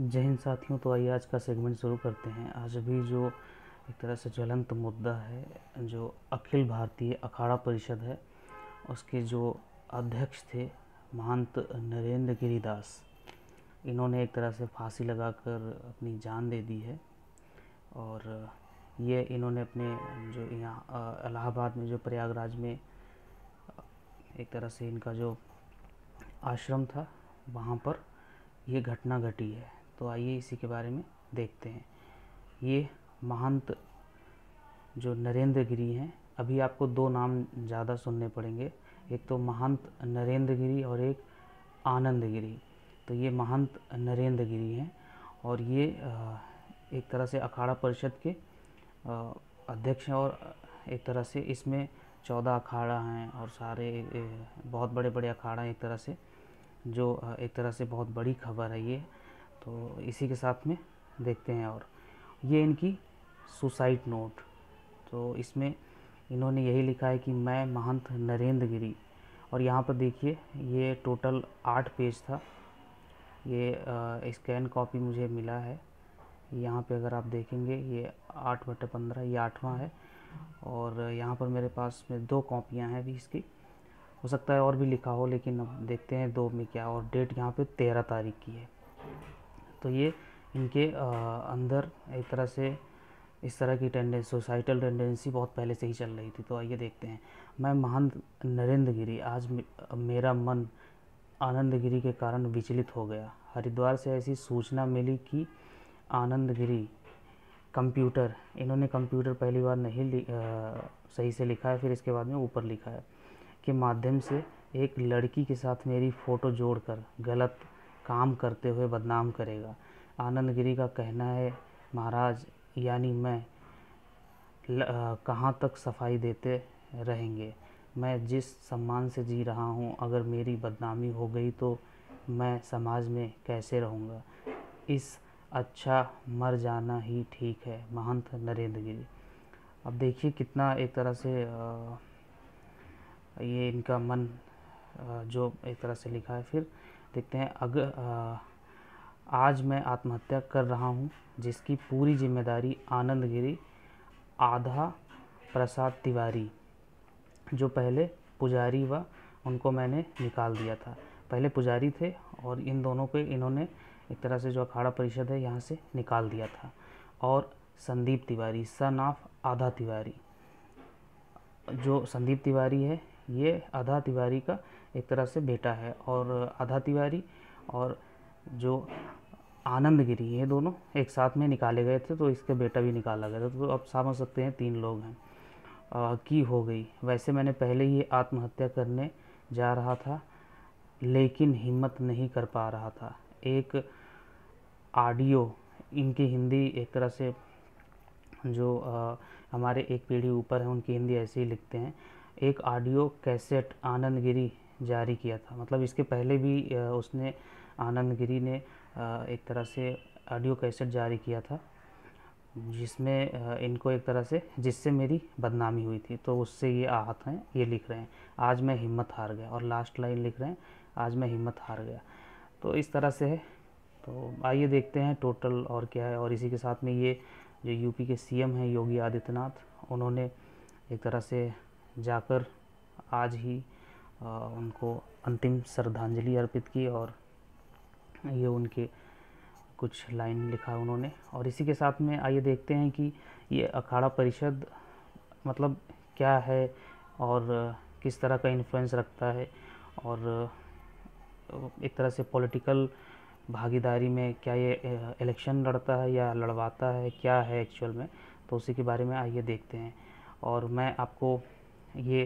जय हिंद साथियों तो आइए आज का सेगमेंट शुरू करते हैं आज भी जो एक तरह से ज्वलंत मुद्दा है जो अखिल भारतीय अखाड़ा परिषद है उसके जो अध्यक्ष थे महंत नरेंद्र गिरिदास इन्होंने एक तरह से फांसी लगाकर अपनी जान दे दी है और ये इन्होंने अपने जो यहाँ इलाहाबाद में जो प्रयागराज में एक तरह से इनका जो आश्रम था वहाँ पर ये घटना घटी है तो आइए इसी के बारे में देखते हैं ये महंत जो नरेंद्र गिरी हैं अभी आपको दो नाम ज़्यादा सुनने पड़ेंगे एक तो महंत नरेंद्र गिरी और एक आनंद गिरी तो ये महंत नरेंद्र गिरी हैं और ये एक तरह से अखाड़ा परिषद के अध्यक्ष हैं और एक तरह से इसमें चौदह अखाड़ा हैं और सारे बहुत बड़े बड़े अखाड़ा हैं एक तरह से जो एक तरह से बहुत बड़ी खबर है ये तो इसी के साथ में देखते हैं और ये इनकी सुसाइड नोट तो इसमें इन्होंने यही लिखा है कि मैं महंत नरेंद्र गिरी और यहाँ पर देखिए ये टोटल आठ पेज था ये स्कैन कॉपी मुझे मिला है यहाँ पे अगर आप देखेंगे ये आठ बटे पंद्रह ये आठवां है और यहाँ पर मेरे पास में दो कॉपियाँ हैं अभी इसकी हो सकता है और भी लिखा हो लेकिन अब देखते हैं दो में क्या और डेट यहाँ पे तेरह तारीख की है तो ये इनके अंदर एक तरह से इस तरह की टेंडेंसी सोसाइटल टेंडेंसी बहुत पहले से ही चल रही थी तो आइए देखते हैं मैं महंत नरेंद्र गिरी आज मेरा मन आनंद गिरी के कारण विचलित हो गया हरिद्वार से ऐसी सूचना मिली कि आनंद गिरी कंप्यूटर इन्होंने कंप्यूटर पहली बार नहीं आ, सही से लिखा है फिर इसके बाद में ऊपर लिखा है के माध्यम से एक लड़की के साथ मेरी फ़ोटो जोड़कर गलत काम करते हुए बदनाम करेगा आनंद गिरी का कहना है महाराज यानी मैं कहाँ तक सफाई देते रहेंगे मैं जिस सम्मान से जी रहा हूँ अगर मेरी बदनामी हो गई तो मैं समाज में कैसे रहूँगा इस अच्छा मर जाना ही ठीक है महंत नरेंद्र गिरी अब देखिए कितना एक तरह से ये इनका मन जो एक तरह से लिखा है फिर देखते हैं अगर आज मैं आत्महत्या कर रहा हूँ जिसकी पूरी जिम्मेदारी आनंद गिरी आधा प्रसाद तिवारी जो पहले पुजारी व उनको मैंने निकाल दिया था पहले पुजारी थे और इन दोनों को इन्होंने एक तरह से जो अखाड़ा परिषद है यहाँ से निकाल दिया था और संदीप तिवारी सन ऑफ आधा तिवारी जो संदीप तिवारी है ये आधा तिवारी का एक तरह से बेटा है और आधा तिवारी और जो आनंद गिरी ये दोनों एक साथ में निकाले गए थे तो इसके बेटा भी निकाला गया था तो आप समझ सकते हैं तीन लोग हैं आ, की हो गई वैसे मैंने पहले ही आत्महत्या करने जा रहा था लेकिन हिम्मत नहीं कर पा रहा था एक ऑडियो इनकी हिंदी एक तरह से जो आ, हमारे एक पीढ़ी ऊपर है उनकी हिंदी ऐसे ही लिखते हैं एक ऑडियो कैसेट आनंदगिरी जारी किया था मतलब इसके पहले भी उसने आनंद गिरी ने एक तरह से ऑडियो कैसेट जारी किया था जिसमें इनको एक तरह से जिससे मेरी बदनामी हुई थी तो उससे ये आहत हैं ये लिख रहे हैं आज मैं हिम्मत हार गया और लास्ट लाइन लिख रहे हैं आज मैं हिम्मत हार गया तो इस तरह से है तो आइए देखते हैं टोटल और क्या है और इसी के साथ में ये जो यूपी के सीएम हैं योगी आदित्यनाथ उन्होंने एक तरह से जाकर आज ही उनको अंतिम श्रद्धांजलि अर्पित की और ये उनके कुछ लाइन लिखा उन्होंने और इसी के साथ में आइए देखते हैं कि ये अखाड़ा परिषद मतलब क्या है और किस तरह का इन्फ्लुएंस रखता है और एक तरह से पॉलिटिकल भागीदारी में क्या ये इलेक्शन लड़ता है या लड़वाता है क्या है एक्चुअल में तो उसी के बारे में आइए देखते हैं और मैं आपको ये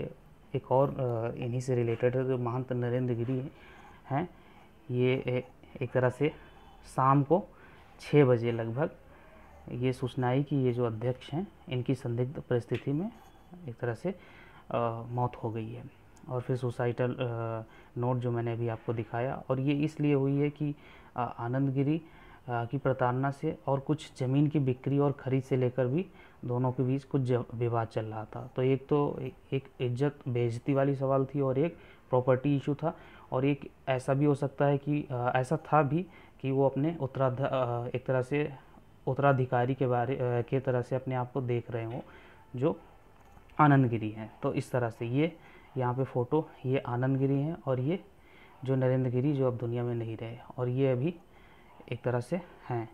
एक और इन्हीं से रिलेटेड है जो महंत नरेंद्र गिरी हैं ये एक तरह से शाम को छः बजे लगभग ये सूचना आई कि ये जो अध्यक्ष हैं इनकी संदिग्ध परिस्थिति में एक तरह से आ, मौत हो गई है और फिर सुसाइटल नोट जो मैंने अभी आपको दिखाया और ये इसलिए हुई है कि आनंद गिरी की प्रताड़ना से और कुछ ज़मीन की बिक्री और खरीद से लेकर भी दोनों के बीच कुछ विवाद चल रहा था तो एक तो एक इज्जत बेजती वाली सवाल थी और एक प्रॉपर्टी इशू था और एक ऐसा भी हो सकता है कि आ, ऐसा था भी कि वो अपने उत्तराध एक तरह से उत्तराधिकारी के बारे आ, के तरह से अपने आप को देख रहे हों जो आनंदगिरी हैं तो इस तरह से ये यहाँ पे फ़ोटो ये आनंदगिरी हैं और ये जो नरेंद्र गिरी जो अब दुनिया में नहीं रहे और ये अभी एक तरह से हैं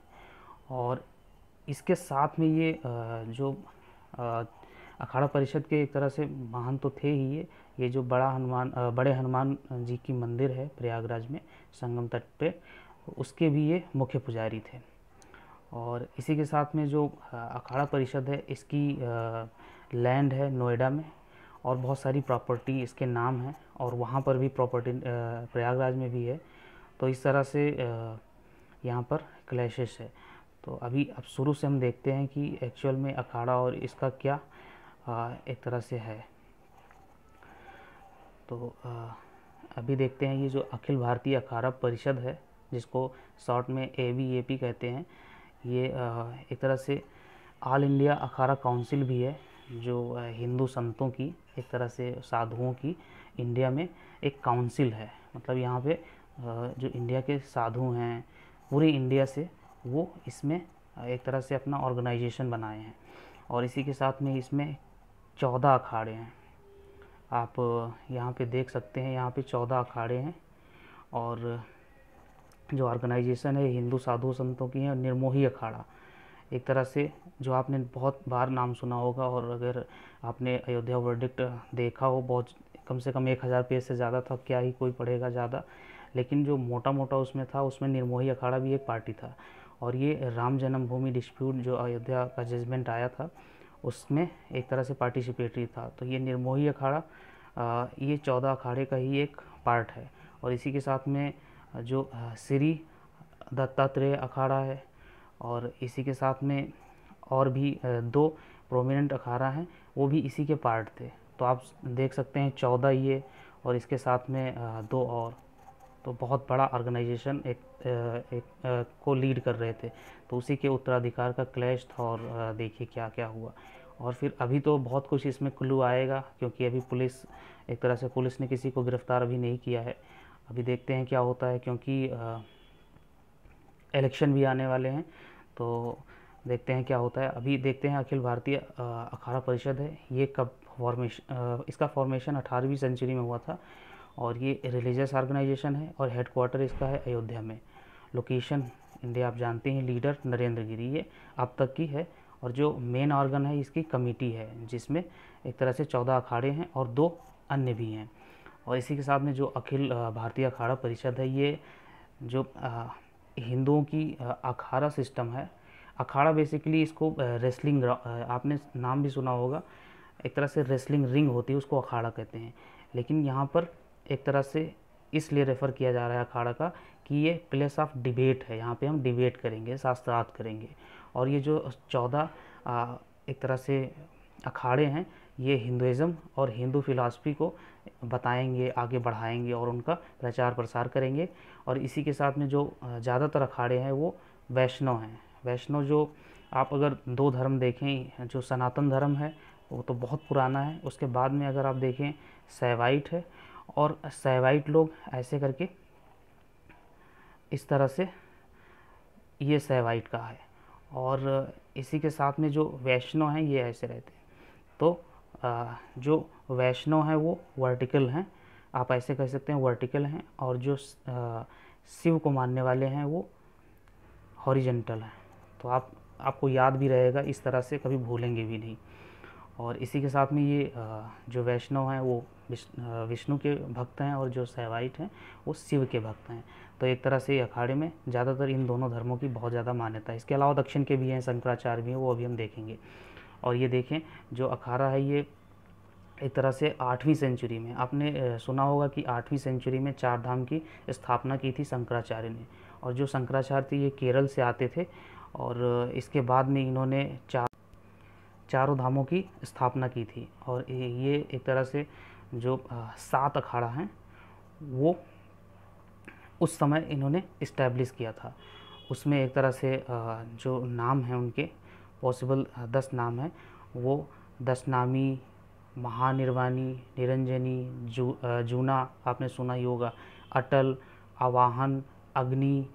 और इसके साथ में ये जो अखाड़ा परिषद के एक तरह से महान तो थे ही ये ये जो बड़ा हनुमान बड़े हनुमान जी की मंदिर है प्रयागराज में संगम तट पे उसके भी ये मुख्य पुजारी थे और इसी के साथ में जो अखाड़ा परिषद है इसकी लैंड है नोएडा में और बहुत सारी प्रॉपर्टी इसके नाम है और वहाँ पर भी प्रॉपर्टी प्रयागराज में भी है तो इस तरह से यहाँ पर क्लैशेस है तो अभी अब शुरू से हम देखते हैं कि एक्चुअल में अखाड़ा और इसका क्या आ, एक तरह से है तो आ, अभी देखते हैं ये जो अखिल भारतीय अखाड़ा परिषद है जिसको शॉर्ट में ए बी ए पी कहते हैं ये आ, एक तरह से ऑल इंडिया अखाड़ा काउंसिल भी है जो हिंदू संतों की एक तरह से साधुओं की इंडिया में एक काउंसिल है मतलब यहाँ पे जो इंडिया के साधु हैं पूरी इंडिया से वो इसमें एक तरह से अपना ऑर्गेनाइजेशन बनाए हैं और इसी के साथ में इसमें चौदह अखाड़े हैं आप यहाँ पे देख सकते हैं यहाँ पे चौदह अखाड़े हैं और जो ऑर्गेनाइजेशन है हिंदू साधु संतों की है निर्मोही अखाड़ा एक तरह से जो आपने बहुत बार नाम सुना होगा और अगर आपने अयोध्या वर्डिक्ट देखा हो बहुत कम से कम एक हज़ार पेज से ज़्यादा था क्या ही कोई पढ़ेगा ज़्यादा लेकिन जो मोटा मोटा उसमें था उसमें निर्मोही अखाड़ा भी एक पार्टी था और ये राम जन्मभूमि डिस्प्यूट जो अयोध्या का जजमेंट आया था उसमें एक तरह से पार्टिसिपेटरी था तो ये निर्मोही अखाड़ा ये चौदह अखाड़े का ही एक पार्ट है और इसी के साथ में जो श्री दत्तात्रेय अखाड़ा है और इसी के साथ में और भी दो प्रोमिनेंट अखाड़ा हैं वो भी इसी के पार्ट थे तो आप देख सकते हैं चौदह ये और इसके साथ में दो और तो बहुत बड़ा ऑर्गेनाइजेशन एक, एक, एक को लीड कर रहे थे तो उसी के उत्तराधिकार का क्लैश था और देखिए क्या क्या हुआ और फिर अभी तो बहुत कुछ इसमें क्लू आएगा क्योंकि अभी पुलिस एक तरह से पुलिस ने किसी को गिरफ्तार अभी नहीं किया है अभी देखते हैं क्या होता है क्योंकि इलेक्शन भी आने वाले हैं तो देखते हैं क्या होता है अभी देखते हैं अखिल भारतीय अखाड़ा परिषद है ये कब फॉर्मेशन इसका फॉर्मेशन अठारहवीं सेंचुरी में हुआ था और ये रिलीजियस ऑर्गेनाइजेशन है और हेडकोार्टर इसका है अयोध्या में लोकेशन इंडिया आप जानते हैं लीडर नरेंद्र गिरी ये अब तक की है और जो मेन ऑर्गन है इसकी कमेटी है जिसमें एक तरह से चौदह अखाड़े हैं और दो अन्य भी हैं और इसी के साथ में जो अखिल भारतीय अखाड़ा परिषद है ये जो हिंदुओं की अखाड़ा सिस्टम है अखाड़ा बेसिकली इसको रेसलिंग आपने नाम भी सुना होगा एक तरह से रेसलिंग रिंग होती है उसको अखाड़ा कहते हैं लेकिन यहाँ पर एक तरह से इसलिए रेफ़र किया जा रहा है अखाड़ा का कि ये प्लेस ऑफ डिबेट है यहाँ पे हम डिबेट करेंगे शास्त्रार्थ करेंगे और ये जो चौदह एक तरह से अखाड़े हैं ये हिंदुज़म और हिंदू फिलासफी को बताएंगे आगे बढ़ाएंगे और उनका प्रचार प्रसार करेंगे और इसी के साथ में जो ज़्यादातर अखाड़े हैं वो वैष्णव हैं वैष्णव जो आप अगर दो धर्म देखें जो सनातन धर्म है वो तो बहुत पुराना है उसके बाद में अगर आप देखें सैवाइट है और सैवाइट लोग ऐसे करके इस तरह से ये सैवाइट का है और इसी के साथ में जो वैष्णव हैं ये ऐसे रहते हैं तो जो वैष्णव हैं वो वर्टिकल हैं आप ऐसे कह सकते हैं वर्टिकल हैं और जो शिव को मानने वाले हैं वो हॉरिजेंटल हैं तो आप आपको याद भी रहेगा इस तरह से कभी भूलेंगे भी नहीं और इसी के साथ में ये जो वैष्णव हैं वो विष्णु के भक्त हैं और जो सहवाइट हैं वो शिव के भक्त हैं तो एक तरह से अखाड़े में ज़्यादातर इन दोनों धर्मों की बहुत ज़्यादा मान्यता है इसके अलावा दक्षिण के भी हैं शंकराचार्य भी हैं वो अभी हम देखेंगे और ये देखें जो अखाड़ा है ये एक तरह से आठवीं सेंचुरी में आपने सुना होगा कि आठवीं सेंचुरी में चार धाम की स्थापना की थी शंकराचार्य ने और जो शंकराचार्य थे ये केरल से आते थे और इसके बाद में इन्होंने चार चारों धामों की स्थापना की थी और ये एक तरह से जो सात अखाड़ा हैं वो उस समय इन्होंने इस्टेब्लिश किया था उसमें एक तरह से जो नाम हैं उनके पॉसिबल दस नाम हैं वो दसनामी महानिर्वाणी निरंजनी जू जूना आपने सुना ही होगा अटल आवाहन अग्नि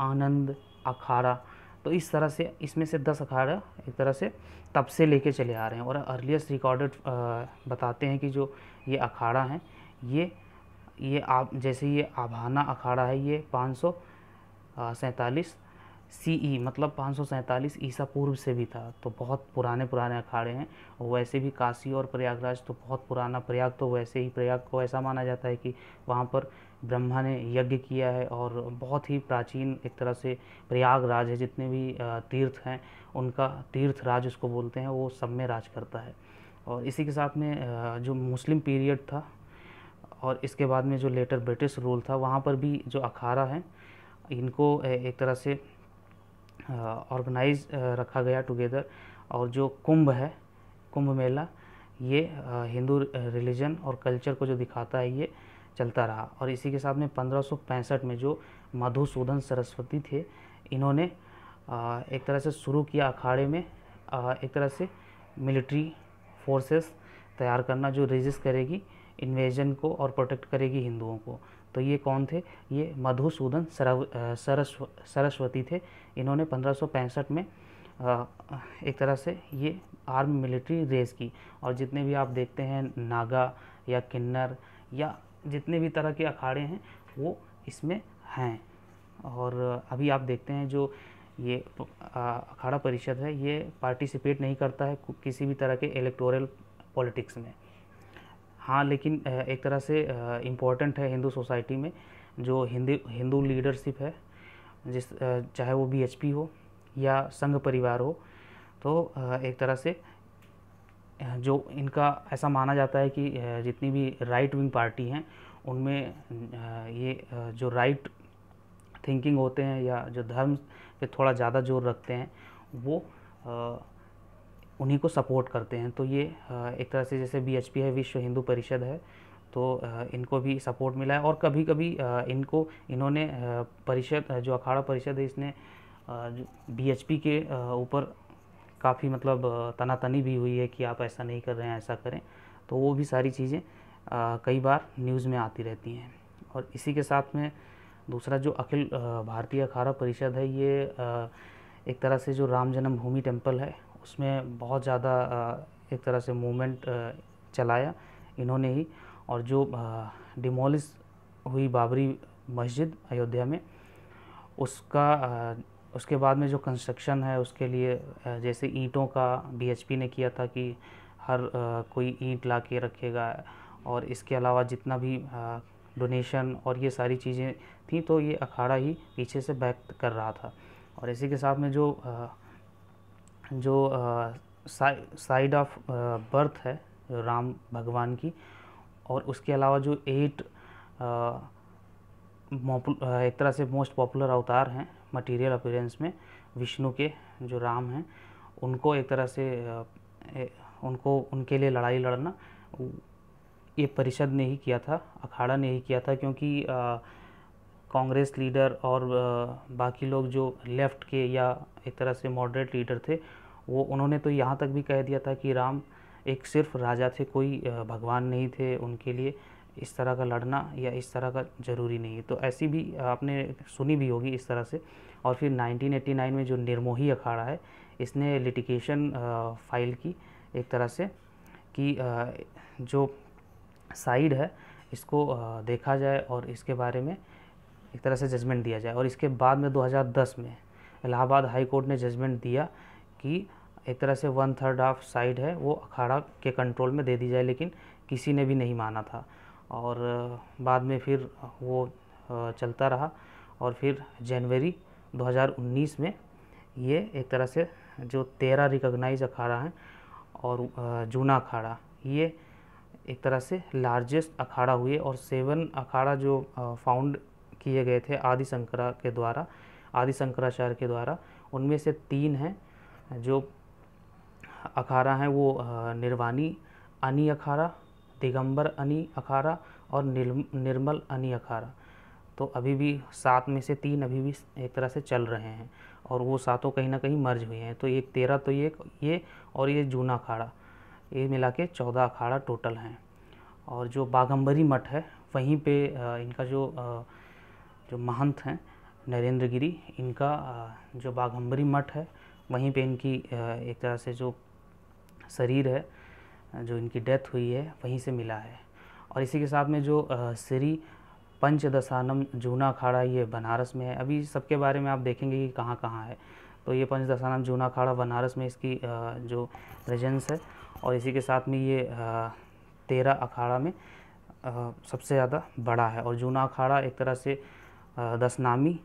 आनंद अखाड़ा तो इस तरह से इसमें से दस अखाड़ा एक तरह से तब से लेके चले आ रहे हैं और अर्लीस्ट रिकॉर्डेड बताते हैं कि जो ये अखाड़ा हैं ये ये आप जैसे ये आभाना अखाड़ा है ये पाँच सौ सैंतालीस सी ई e, मतलब पाँच सौ सैंतालीस ईसा पूर्व से भी था तो बहुत पुराने पुराने अखाड़े हैं और वैसे भी काशी और प्रयागराज तो बहुत पुराना प्रयाग तो वैसे ही प्रयाग को ऐसा माना जाता है कि वहाँ पर ब्रह्मा ने यज्ञ किया है और बहुत ही प्राचीन एक तरह से प्रयागराज है जितने भी तीर्थ हैं उनका तीर्थ राज उसको बोलते हैं वो सब में राज करता है और इसी के साथ में जो मुस्लिम पीरियड था और इसके बाद में जो लेटर ब्रिटिश रूल था वहाँ पर भी जो अखाड़ा है इनको एक तरह से ऑर्गेनाइज रखा गया टुगेदर और जो कुंभ है कुंभ मेला ये हिंदू रिलीजन और कल्चर को जो दिखाता है ये चलता रहा और इसी के साथ में पंद्रह में जो मधुसूदन सरस्वती थे इन्होंने एक तरह से शुरू किया अखाड़े में एक तरह से मिलिट्री फोर्सेस तैयार करना जो रेजिस्ट करेगी इन्वेजन को और प्रोटेक्ट करेगी हिंदुओं को तो ये कौन थे ये मधुसूदन सरस्व सरस्वती थे इन्होंने पंद्रह में एक तरह से ये आर्म मिलिट्री रेस की और जितने भी आप देखते हैं नागा या किन्नर या जितने भी तरह के अखाड़े हैं वो इसमें हैं और अभी आप देखते हैं जो ये अखाड़ा परिषद है ये पार्टिसिपेट नहीं करता है किसी भी तरह के इलेक्टोरल पॉलिटिक्स में हाँ लेकिन एक तरह से इम्पोर्टेंट है हिंदू सोसाइटी में जो हिंदू हिंदू लीडरशिप है जिस चाहे वो बीएचपी हो या संघ परिवार हो तो एक तरह से जो इनका ऐसा माना जाता है कि जितनी भी राइट विंग पार्टी हैं उनमें ये जो राइट थिंकिंग होते हैं या जो धर्म पे थोड़ा ज़्यादा जोर रखते हैं वो उन्हीं को सपोर्ट करते हैं तो ये एक तरह से जैसे बी है विश्व हिंदू परिषद है तो इनको भी सपोर्ट मिला है और कभी कभी इनको इन्होंने परिषद जो अखाड़ा परिषद है इसने बी के ऊपर काफ़ी मतलब तनातनी भी हुई है कि आप ऐसा नहीं कर रहे हैं ऐसा करें तो वो भी सारी चीज़ें कई बार न्यूज़ में आती रहती हैं और इसी के साथ में दूसरा जो अखिल भारतीय अखाड़ा परिषद है ये एक तरह से जो राम जन्मभूमि टेम्पल है उसमें बहुत ज़्यादा एक तरह से मूवमेंट चलाया इन्होंने ही और जो डिमोलिस हुई बाबरी मस्जिद अयोध्या में उसका उसके बाद में जो कंस्ट्रक्शन है उसके लिए जैसे ईंटों का बीएचपी ने किया था कि हर कोई ईंट ला के रखेगा और इसके अलावा जितना भी डोनेशन और ये सारी चीज़ें थी तो ये अखाड़ा ही पीछे से बैक कर रहा था और इसी के साथ में जो जो साइड ऑफ बर्थ है राम भगवान की और उसके अलावा जो एट एक तरह से मोस्ट पॉपुलर अवतार हैं मटेरियल अपीयरेंस में विष्णु के जो राम हैं उनको एक तरह से उनको उनके लिए लड़ाई लड़ना ये परिषद ने ही किया था अखाड़ा ने ही किया था क्योंकि कांग्रेस लीडर और बाकी लोग जो लेफ़्ट के या एक तरह से मॉडरेट लीडर थे वो उन्होंने तो यहाँ तक भी कह दिया था कि राम एक सिर्फ राजा थे कोई भगवान नहीं थे उनके लिए इस तरह का लड़ना या इस तरह का ज़रूरी नहीं है तो ऐसी भी आपने सुनी भी होगी इस तरह से और फिर 1989 में जो निर्मोही अखाड़ा है इसने लिटिगेशन फाइल की एक तरह से कि जो साइड है इसको देखा जाए और इसके बारे में एक तरह से जजमेंट दिया जाए और इसके बाद में 2010 में इलाहाबाद हाई कोर्ट ने जजमेंट दिया कि एक तरह से वन थर्ड ऑफ साइड है वो अखाड़ा के कंट्रोल में दे दी जाए लेकिन किसी ने भी नहीं माना था और बाद में फिर वो चलता रहा और फिर जनवरी 2019 में ये एक तरह से जो तेरह रिकॉग्नाइज अखाड़ा हैं और जूना अखाड़ा ये एक तरह से लार्जेस्ट अखाड़ा हुए और सेवन अखाड़ा जो फाउंड किए गए थे आदि शंकरा के द्वारा आदि शंकराचार्य के द्वारा उनमें से तीन हैं जो अखाड़ा हैं वो निर्वाणी अनि अखाड़ा दिगंबर अनी अखाड़ा और निर्मल अनी अखाड़ा तो अभी भी सात में से तीन अभी भी एक तरह से चल रहे हैं और वो सातों कहीं ना कहीं मर्ज हुए हैं तो एक तेरह तो ये ये और ये जूना अखाड़ा ये मिला के चौदह अखाड़ा टोटल हैं और जो बागम्बरी मठ है वहीं पे इनका जो जो महंत हैं नरेंद्र गिरी इनका जो बागम्बरी मठ है वहीं पे इनकी एक तरह से जो शरीर है जो इनकी डेथ हुई है वहीं से मिला है और इसी के साथ में जो श्री पंचदशानम जूना अखाड़ा ये बनारस में है अभी सबके बारे में आप देखेंगे कि कहाँ कहाँ है तो ये पंचदशानम जूना अखाड़ा बनारस में इसकी जो प्रेजेंस है और इसी के साथ में ये तेरह अखाड़ा में सबसे ज़्यादा बड़ा है और जूना अखाड़ा एक तरह से दस नामी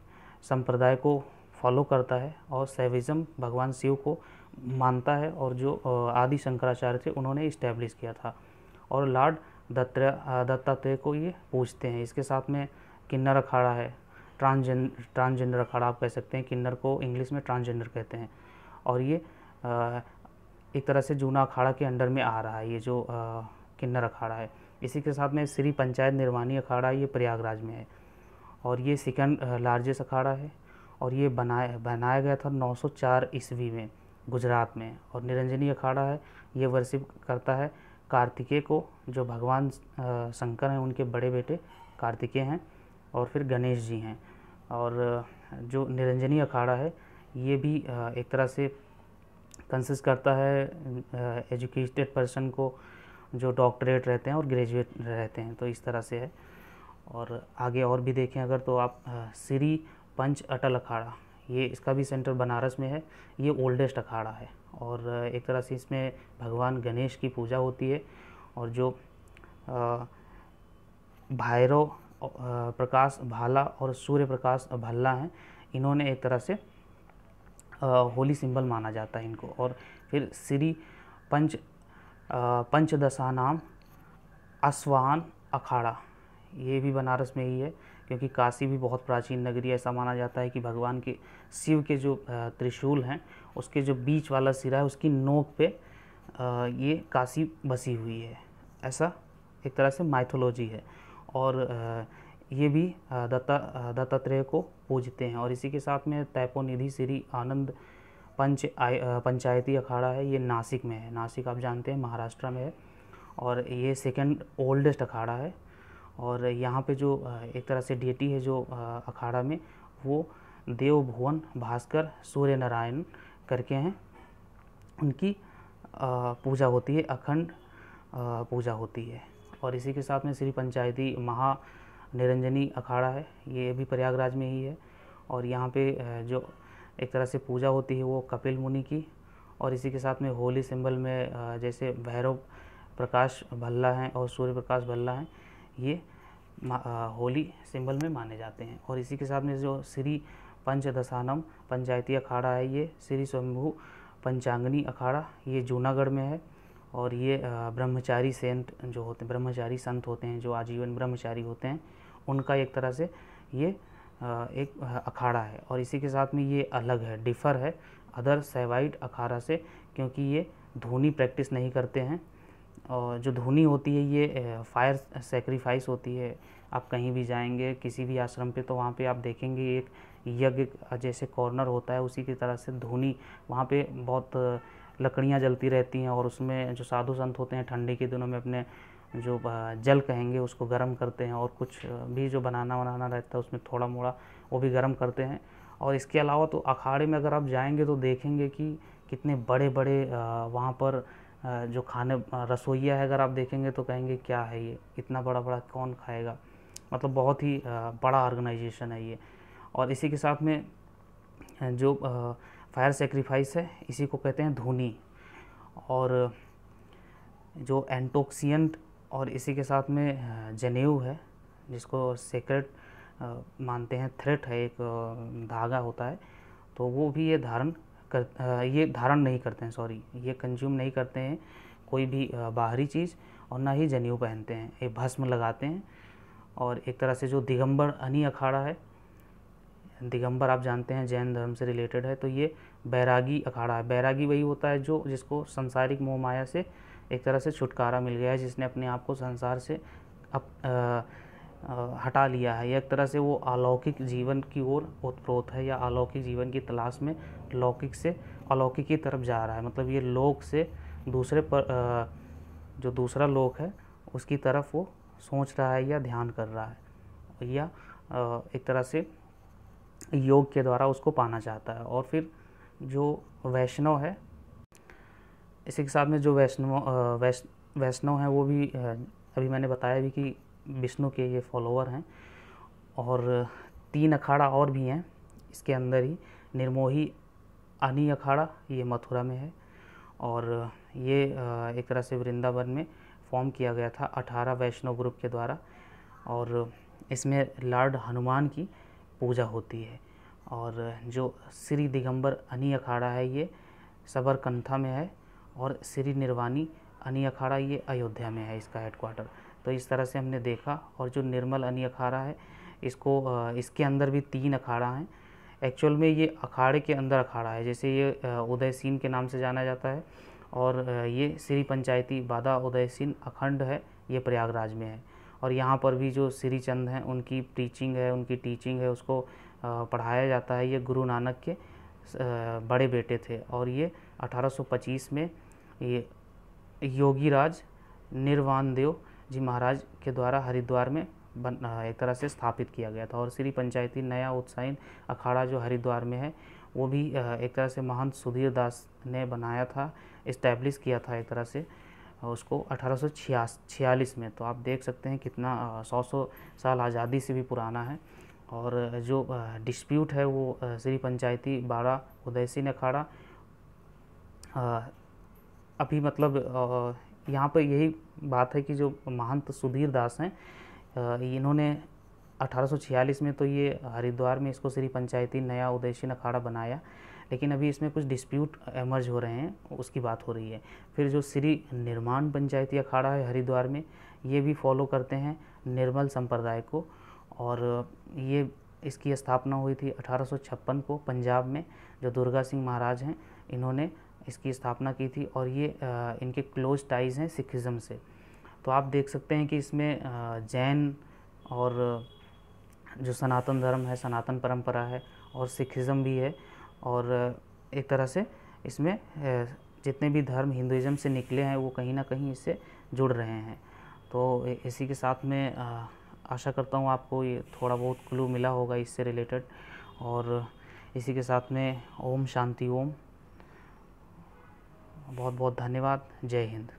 संप्रदाय को फॉलो करता है और सैविज़म भगवान शिव को मानता है और जो आदि शंकराचार्य थे उन्होंने इस्टेब्लिश किया था और लॉर्ड दत्त दत्तात्रेय को ये पूछते हैं इसके साथ में किन्नर अखाड़ा है ट्रांसजें ट्रांसजेंडर अखाड़ा आप कह सकते हैं किन्नर को इंग्लिश में ट्रांसजेंडर कहते हैं और ये एक तरह से जूना अखाड़ा के अंडर में आ रहा है ये जो किन्नर अखाड़ा है इसी के साथ में श्री पंचायत निर्वाणी अखाड़ा ये प्रयागराज में है और ये सेकंड लार्जेस्ट अखाड़ा है और ये बनाया बनाया गया था 904 ईस्वी में गुजरात में और निरंजनी अखाड़ा है ये वर्शिप करता है कार्तिकेय को जो भगवान शंकर हैं उनके बड़े बेटे कार्तिकेय हैं और फिर गणेश जी हैं और जो निरंजनी अखाड़ा है ये भी एक तरह से कंसिस्ट करता है एजुकेटेड पर्सन को जो डॉक्टरेट रहते हैं और ग्रेजुएट रहते हैं तो इस तरह से है और आगे और भी देखें अगर तो आप श्री पंच अटल अखाड़ा ये इसका भी सेंटर बनारस में है ये ओल्डेस्ट अखाड़ा है और एक तरह से इसमें भगवान गणेश की पूजा होती है और जो भैरव प्रकाश भाला और सूर्य प्रकाश भल्ला हैं इन्होंने एक तरह से होली सिंबल माना जाता है इनको और फिर श्री पंच पंचदशा नाम असवान अखाड़ा ये भी बनारस में ही है क्योंकि काशी भी बहुत प्राचीन नगरी ऐसा माना जाता है कि भगवान के शिव के जो त्रिशूल हैं उसके जो बीच वाला सिरा है उसकी नोक पे ये काशी बसी हुई है ऐसा एक तरह से माइथोलॉजी है और ये भी दत्ता दत्तात्रेय को पूजते हैं और इसी के साथ में निधि श्री आनंद पंच पंचायती अखाड़ा है ये नासिक में है नासिक आप जानते हैं महाराष्ट्र में है और ये सेकेंड ओल्डेस्ट अखाड़ा है और यहाँ पे जो एक तरह से डेटी है जो अखाड़ा में वो देव भुवन भास्कर सूर्य नारायण करके हैं उनकी पूजा होती है अखंड पूजा होती है और इसी के साथ में श्री पंचायती महा निरंजनी अखाड़ा है ये भी प्रयागराज में ही है और यहाँ पे जो एक तरह से पूजा होती है वो कपिल मुनि की और इसी के साथ में होली सिंबल में जैसे भैरव प्रकाश भल्ला हैं और सूर्य प्रकाश भल्ला हैं ये होली सिंबल में माने जाते हैं और इसी के साथ में जो श्री पंचदशानम पंचायती अखाड़ा है ये श्री स्वयंभू पंचांगनी अखाड़ा ये जूनागढ़ में है और ये ब्रह्मचारी सेंट जो होते हैं ब्रह्मचारी संत होते हैं जो आजीवन ब्रह्मचारी होते हैं उनका एक तरह से ये एक अखाड़ा है और इसी के साथ में ये अलग है डिफ़र है अदर सेवाइट अखाड़ा से क्योंकि ये धोनी प्रैक्टिस नहीं करते हैं और जो धुनी होती है ये फायर सेक्रीफाइस होती है आप कहीं भी जाएंगे किसी भी आश्रम पे तो वहाँ पे आप देखेंगे एक यज्ञ जैसे कॉर्नर होता है उसी की तरह से धुनी वहाँ पे बहुत लकड़ियाँ जलती रहती हैं और उसमें जो साधु संत होते हैं ठंडी के दिनों में अपने जो जल कहेंगे उसको गर्म करते हैं और कुछ भी जो बनाना बनाना रहता है उसमें थोड़ा मोड़ा वो भी गर्म करते हैं और इसके अलावा तो अखाड़े में अगर आप जाएंगे तो देखेंगे कि कितने बड़े बड़े वहाँ पर जो खाने रसोईया है अगर आप देखेंगे तो कहेंगे क्या है ये इतना बड़ा बड़ा कौन खाएगा मतलब बहुत ही बड़ा ऑर्गेनाइजेशन है ये और इसी के साथ में जो फायर सेक्रीफाइस है इसी को कहते हैं धोनी और जो एंटोक्सीट और इसी के साथ में जनेऊ है जिसको सेक्रेट मानते हैं थ्रेट है एक धागा होता है तो वो भी ये धारण कर ये धारण नहीं करते हैं सॉरी ये कंज्यूम नहीं करते हैं कोई भी बाहरी चीज़ और ना ही जनेऊ पहनते हैं ये भस्म लगाते हैं और एक तरह से जो दिगंबर अनि अखाड़ा है दिगंबर आप जानते हैं जैन धर्म से रिलेटेड है तो ये बैरागी अखाड़ा है बैरागी वही होता है जो जिसको संसारिक मोह माया से एक तरह से छुटकारा मिल गया है जिसने अपने आप को संसार से अप, आ, आ, हटा लिया है एक तरह से वो अलौकिक जीवन की ओर ओतप्रोत है या अलौकिक जीवन की तलाश में लौकिक से अलौकिक की तरफ जा रहा है मतलब ये लोक से दूसरे पर जो दूसरा लोक है उसकी तरफ वो सोच रहा है या ध्यान कर रहा है या एक तरह से योग के द्वारा उसको पाना चाहता है और फिर जो वैष्णव है इसी के साथ में जो वैष्णव वैष्ण वैष्णव हैं वो भी अभी मैंने बताया भी कि विष्णु के ये फॉलोअर हैं और तीन अखाड़ा और भी हैं इसके अंदर ही निर्मोही अनी अखाड़ा ये मथुरा में है और ये एक तरह से वृंदावन में फॉर्म किया गया था 18 वैष्णव ग्रुप के द्वारा और इसमें लॉर्ड हनुमान की पूजा होती है और जो श्री दिगंबर अनी अखाड़ा है ये सबरकंथा में है और श्री निर्वाणी अनी अखाड़ा ये अयोध्या में है इसका हेडकोार्टर तो इस तरह से हमने देखा और जो निर्मल अनी अखाड़ा है इसको इसके अंदर भी तीन अखाड़ा हैं एक्चुअल में ये अखाड़े के अंदर अखाड़ा है जैसे ये उदयसीन के नाम से जाना जाता है और ये श्री पंचायती बादा उदयसीन अखंड है ये प्रयागराज में है और यहाँ पर भी जो श्री चंद हैं उनकी टीचिंग है उनकी टीचिंग है उसको पढ़ाया जाता है ये गुरु नानक के बड़े बेटे थे और ये 1825 में ये योगीराज देव जी महाराज के द्वारा हरिद्वार में बन एक तरह से स्थापित किया गया था और श्री पंचायती नया उत्साहन अखाड़ा जो हरिद्वार में है वो भी एक तरह से महंत सुधीर दास ने बनाया था इस्टेब्लिश किया था एक तरह से उसको अठारह में तो आप देख सकते हैं कितना सौ सौ साल आज़ादी से भी पुराना है और जो डिस्प्यूट है वो श्री पंचायती बाड़ा उदय सिंह अखाड़ा अभी मतलब यहाँ पर यही बात है कि जो महंत सुधीर दास हैं इन्होंने 1846 में तो ये हरिद्वार में इसको श्री पंचायती नया उदयशीन अखाड़ा बनाया लेकिन अभी इसमें कुछ डिस्प्यूट एमर्ज हो रहे हैं उसकी बात हो रही है फिर जो श्री निर्माण पंचायती अखाड़ा है हरिद्वार में ये भी फॉलो करते हैं निर्मल संप्रदाय को और ये इसकी स्थापना हुई थी अठारह को पंजाब में जो दुर्गा सिंह महाराज हैं इन्होंने इसकी स्थापना की थी और ये इनके क्लोज टाइज हैं सिखिज़म से तो आप देख सकते हैं कि इसमें जैन और जो सनातन धर्म है सनातन परंपरा है और सिखिज़म भी है और एक तरह से इसमें जितने भी धर्म हिंदुज़म से निकले हैं वो कहीं ना कहीं इससे जुड़ रहे हैं तो इसी के साथ में आशा करता हूँ आपको ये थोड़ा बहुत क्लू मिला होगा इससे रिलेटेड और इसी के साथ में ओम शांति ओम बहुत बहुत धन्यवाद जय हिंद